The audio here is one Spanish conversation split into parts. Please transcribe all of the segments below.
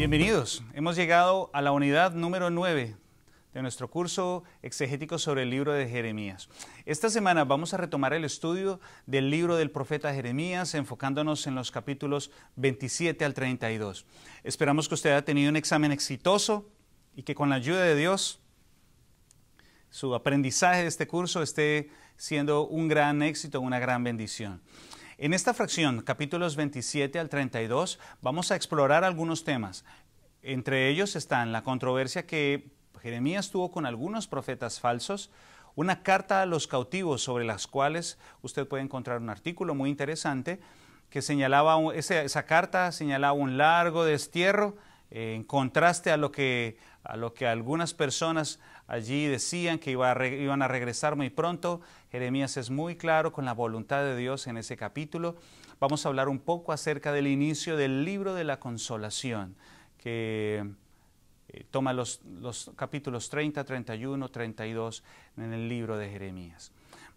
Bienvenidos. Hemos llegado a la unidad número 9 de nuestro curso exegético sobre el libro de Jeremías. Esta semana vamos a retomar el estudio del libro del profeta Jeremías, enfocándonos en los capítulos 27 al 32. Esperamos que usted haya tenido un examen exitoso y que con la ayuda de Dios su aprendizaje de este curso esté siendo un gran éxito, una gran bendición. En esta fracción, capítulos 27 al 32, vamos a explorar algunos temas. Entre ellos están la controversia que Jeremías tuvo con algunos profetas falsos, una carta a los cautivos sobre las cuales usted puede encontrar un artículo muy interesante que señalaba, esa, esa carta señalaba un largo destierro eh, en contraste a lo que, algunas personas allí decían que iban a regresar muy pronto, Jeremías es muy claro con la voluntad de Dios en ese capítulo. Vamos a hablar un poco acerca del inicio del libro de la consolación, que eh, toma los, los capítulos 30, 31, 32 en el libro de Jeremías.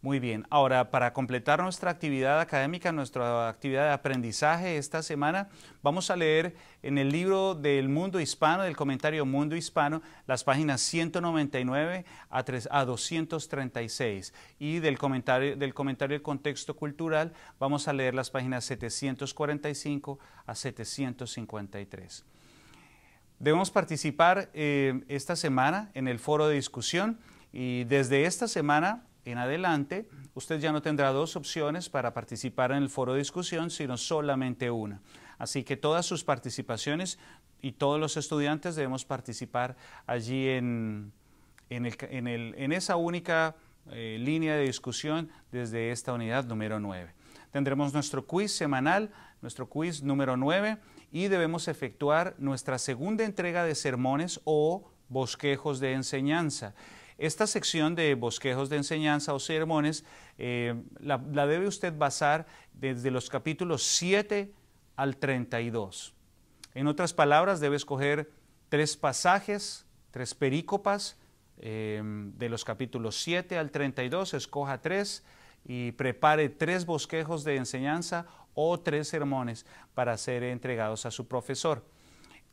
Muy bien, ahora para completar nuestra actividad académica, nuestra actividad de aprendizaje esta semana, vamos a leer en el libro del Mundo Hispano, del comentario Mundo Hispano, las páginas 199 a, 236 y del comentario, del comentario del contexto cultural vamos a leer las páginas 745 a 753. Debemos participar eh, esta semana en el foro de discusión y desde esta semana en adelante, usted ya no tendrá dos opciones para participar en el foro de discusión, sino solamente una. Así que todas sus participaciones y todos los estudiantes debemos participar allí en, en, esa única eh, línea de discusión desde esta unidad número 9. Tendremos nuestro quiz semanal, nuestro quiz número 9, y debemos efectuar nuestra segunda entrega de sermones o bosquejos de enseñanza. Esta sección de bosquejos de enseñanza o sermones eh, la, debe usted basar desde los capítulos 7 al 32. En otras palabras, debe escoger tres pasajes, tres perícopas, em, de los capítulos 7 al 32, escoja tres y prepare tres bosquejos de enseñanza o tres sermones para ser entregados a su profesor.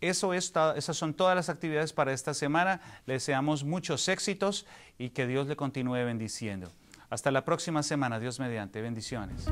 Eso es, esas son todas las actividades para esta semana. Le deseamos muchos éxitos y que Dios le continúe bendiciendo. Hasta la próxima semana, Dios mediante. Bendiciones.